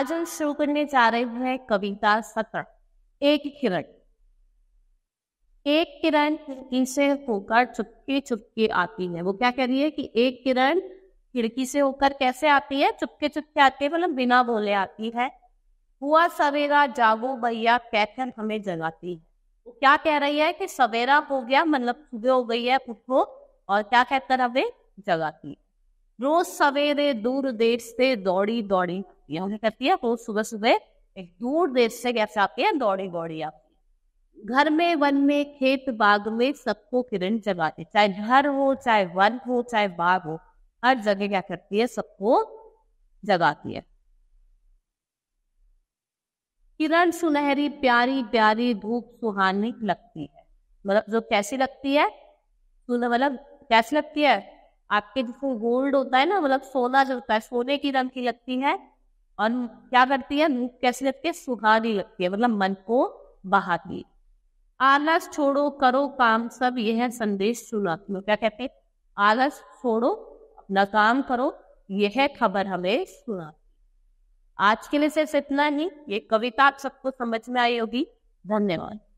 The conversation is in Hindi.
आज हम शुरू करने जा रहे हैं कविता सत्र एक किरण एक किरण खिड़की से होकर चुपके चुपके आती है वो क्या कह रही है कि एक किरण खिड़की से होकर कैसे आती है चुपके चुपके आती है मतलब बिना बोले आती है हुआ सवेरा जागो भैया कहकर हमें जगाती है वो क्या कह रही है कि सवेरा हो गया मतलब सुबह हो गई है उठो और क्या कहकर हमें जगाती है रोज सवेरे दूर देश से दौड़ी दौड़ी करती है मुझे करती है रोज सुबह सुबह एक दूर देश से कैसे आती है दौड़ी बौड़ी आती घर में वन में खेत बाग में सबको किरण जगाती चाहे घर हो चाहे वन हो चाहे बाग हो हर जगह क्या करती है सबको जगाती है किरण सुनहरी प्यारी प्यारी धूप सुहानी लगती है मतलब जो कैसी लगती है मतलब कैसी लगती है आपके जिसमें गोल्ड होता है ना मतलब सोना जो होता है सोने की रंग की लगती है और क्या करती है धूप कैसी लगती है सुहानी लगती है मतलब मन को बहाती आलस छोड़ो करो काम सब यह है संदेश सुनात्मक क्या कहते हैं आलस छोड़ो अपना काम करो यह खबर हमें सुना आज के लिए सिर्फ इतना ही ये कविता आप सबको समझ में आई होगी धन्यवाद